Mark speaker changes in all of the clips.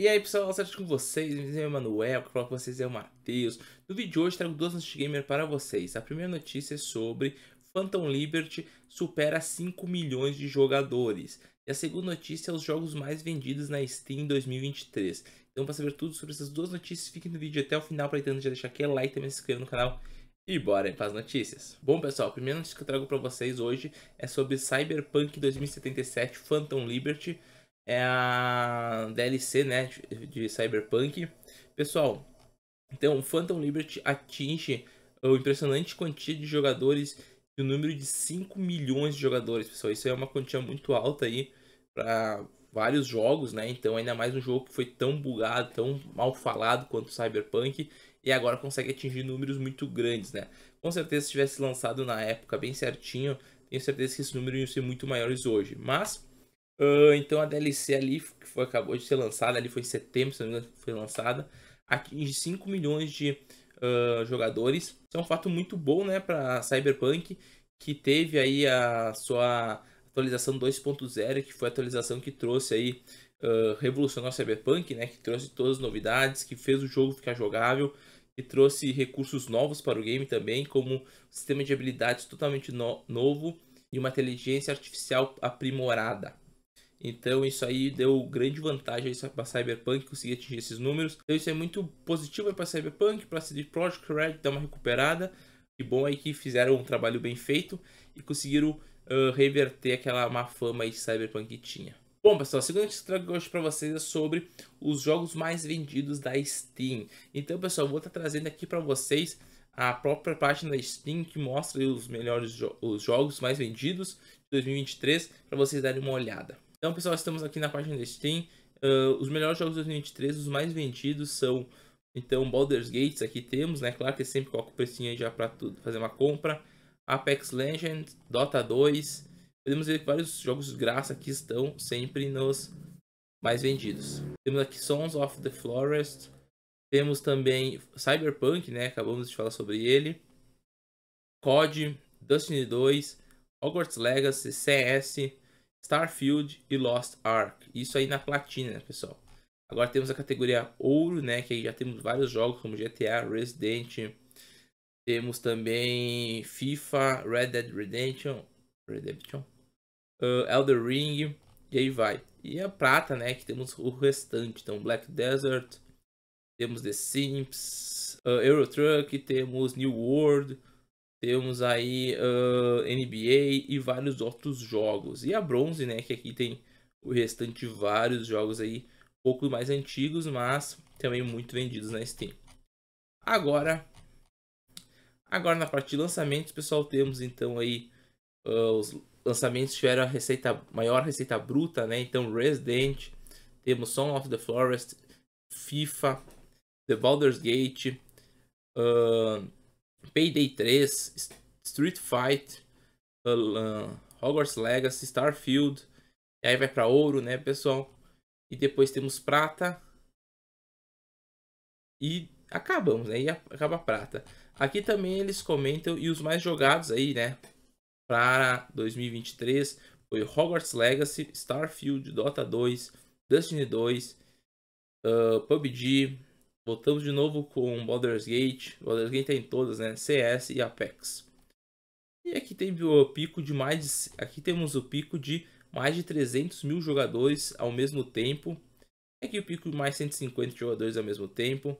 Speaker 1: E aí pessoal, certo? com vocês, meu nome é Emanuel, que fala com vocês é o Matheus. No vídeo de hoje trago duas notícias gamer para vocês. A primeira notícia é sobre Phantom Liberty supera 5 milhões de jogadores. E a segunda notícia é os jogos mais vendidos na Steam 2023. Então para saber tudo sobre essas duas notícias, fique no vídeo até o final, aproveitando já deixar aquele like e também se inscrever no canal. E bora para as notícias. Bom pessoal, a primeira notícia que eu trago para vocês hoje é sobre Cyberpunk 2077 Phantom Liberty é a DLC, né, de Cyberpunk. Pessoal, então Phantom Liberty atinge a impressionante quantia de jogadores e o um número de 5 milhões de jogadores, pessoal. Isso é uma quantia muito alta aí para vários jogos, né? Então, ainda mais um jogo que foi tão bugado, tão mal falado quanto Cyberpunk e agora consegue atingir números muito grandes, né? Com certeza, se tivesse lançado na época bem certinho, tenho certeza que esses números ia ser muito maiores hoje. Mas Uh, então a DLC ali, que foi, acabou de ser lançada, ali foi em setembro, se não me engano, foi lançada, atinge 5 milhões de uh, jogadores. Isso é um fato muito bom, né, para Cyberpunk, que teve aí a sua atualização 2.0, que foi a atualização que trouxe aí, uh, revolucionou Cyberpunk, né, que trouxe todas as novidades, que fez o jogo ficar jogável, que trouxe recursos novos para o game também, como um sistema de habilidades totalmente no novo e uma inteligência artificial aprimorada. Então isso aí deu grande vantagem para Cyberpunk conseguir atingir esses números. Então isso é muito positivo para Cyberpunk, para CD Projekt Red dar uma recuperada. Que bom aí que fizeram um trabalho bem feito e conseguiram uh, reverter aquela má fama aí que Cyberpunk tinha. Bom, pessoal, a segunda notícia que eu trago hoje para vocês é sobre os jogos mais vendidos da Steam. Então, pessoal, vou estar tá trazendo aqui para vocês a própria página da Steam que mostra os melhores jo os jogos mais vendidos de 2023 para vocês darem uma olhada. Então, pessoal, estamos aqui na página da Steam. Uh, os melhores jogos de 2023, os mais vendidos são, então, Baldur's Gates, aqui temos, né? Claro que sempre coloco o precinho aí já para fazer uma compra. Apex Legends, Dota 2. Podemos ver que vários jogos de graça aqui estão sempre nos mais vendidos. Temos aqui Sons of the Forest. Temos também Cyberpunk, né? Acabamos de falar sobre ele. COD, Destiny 2, Hogwarts Legacy, CS, Starfield e Lost Ark. Isso aí na platina, né, pessoal. Agora temos a categoria ouro, né, que aí já temos vários jogos como GTA, Resident, temos também FIFA, Red Dead Redemption, Redemption, uh, Elder Ring, e aí vai. E a prata, né, que temos o restante, então Black Desert, temos The Sims, uh, Euro Truck, temos New World, temos aí uh, NBA e vários outros jogos. E a bronze, né? Que aqui tem o restante de vários jogos aí, um pouco mais antigos, mas também muito vendidos na Steam. Agora, agora na parte de lançamentos, pessoal, temos então aí uh, os lançamentos tiveram a receita, maior receita bruta, né? Então Resident, temos Song of the Forest, FIFA, The Baldur's Gate, uh, Payday 3, Street Fight, uh, Hogwarts Legacy, Starfield. E aí vai para ouro, né, pessoal? E depois temos prata. E acabamos, né? E acaba a prata. Aqui também eles comentam e os mais jogados aí, né? Para 2023 foi Hogwarts Legacy, Starfield, Dota 2, Destiny 2, uh, ah, PUBG, Voltamos de novo com Baldur's Gate. Baldur's Gate tem tá em todas, né? CS e Apex. E aqui tem o pico de mais de, aqui temos o pico de mais de 300 mil jogadores ao mesmo tempo. aqui o pico de mais 150 jogadores ao mesmo tempo.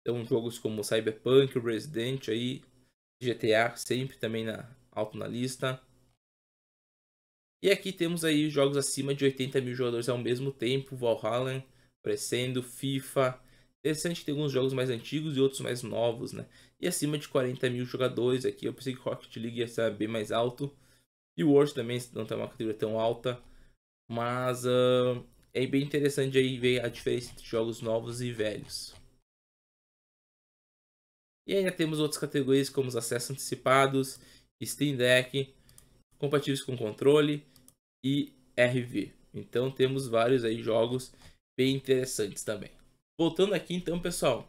Speaker 1: Então jogos como Cyberpunk, Resident aí, GTA sempre também na alto na lista. E aqui temos aí jogos acima de 80 mil jogadores ao mesmo tempo, Valhalla, crescendo, FIFA, Interessante que tem alguns jogos mais antigos e outros mais novos, né? E acima de 40 mil jogadores aqui. Eu pensei que Rocket League ia ser bem mais alto. E o World também não está uma categoria tão alta. Mas uh, é bem interessante aí ver a diferença entre jogos novos e velhos. E ainda temos outras categorias como os acessos antecipados, Steam Deck, compatíveis com controle e RV. Então temos vários aí jogos bem interessantes também. Voltando aqui então, pessoal.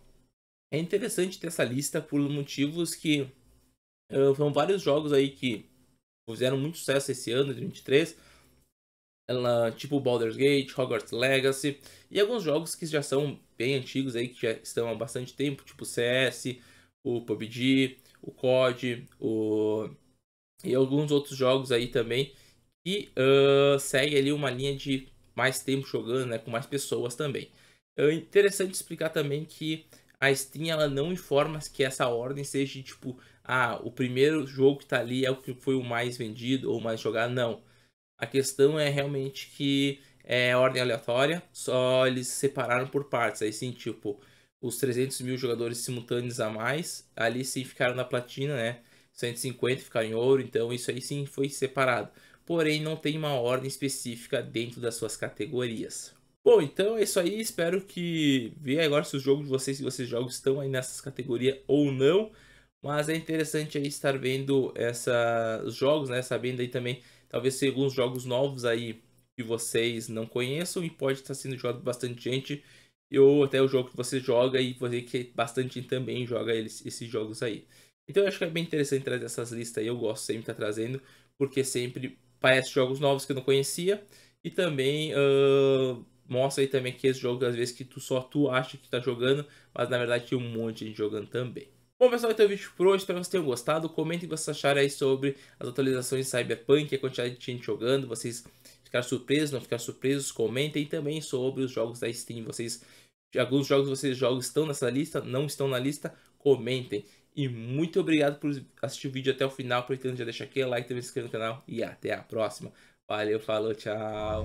Speaker 1: É interessante ter essa lista por motivos que uh, foram vários jogos aí que fizeram muito sucesso esse ano, de Ela, tipo Baldur's Gate, Hogwarts Legacy e alguns jogos que já são bem antigos aí, que já estão há bastante tempo, tipo CS, o PUBG, o COD, o... e alguns outros jogos aí também que uh, segue ali uma linha de mais tempo jogando, né, com mais pessoas também. É interessante explicar também que a Steam ela não informa que essa ordem seja tipo, ah, o primeiro jogo que está ali é o que foi o mais vendido ou mais jogado, não. A questão é realmente que é ordem aleatória, só eles separaram por partes. Aí sim, tipo, os 300 mil jogadores simultâneos a mais, ali sim ficaram na platina, né? 150 ficaram em ouro, então isso aí sim foi separado. Porém, não tem uma ordem específica dentro das suas categorias. Bom, então é isso aí. Espero que veja agora se os jogos de vocês, se vocês jogos estão aí nessas categorias ou não. Mas é interessante aí estar vendo esses jogos, né? Sabendo aí também, talvez se alguns jogos novos aí que vocês não conheçam e pode estar sendo jogado bastante gente. Ou até o jogo que você joga e você que bastante também joga eles, esses jogos aí. Então eu acho que é bem interessante trazer essas listas aí. Eu gosto sempre de estar trazendo, porque sempre parece jogos novos que eu não conhecia. E também. Uh mostra aí também que esse jogo, às vezes, que tu só tu acha que tá jogando, mas na verdade tem um monte de gente jogando também. Bom, pessoal, então é o vídeo por hoje. Espero que vocês tenham gostado. Comentem o que vocês acharam aí sobre as atualizações de Cyberpunk, a quantidade de gente jogando, vocês ficaram surpresos, não ficaram surpresos. Comentem também sobre os jogos da Steam. Vocês, alguns jogos vocês jogam estão nessa lista, não estão na lista, comentem. E muito obrigado por assistir o vídeo até o final. Aproveitando já deixar aquele like, também se inscreva no canal e até a próxima. Valeu, falou, tchau!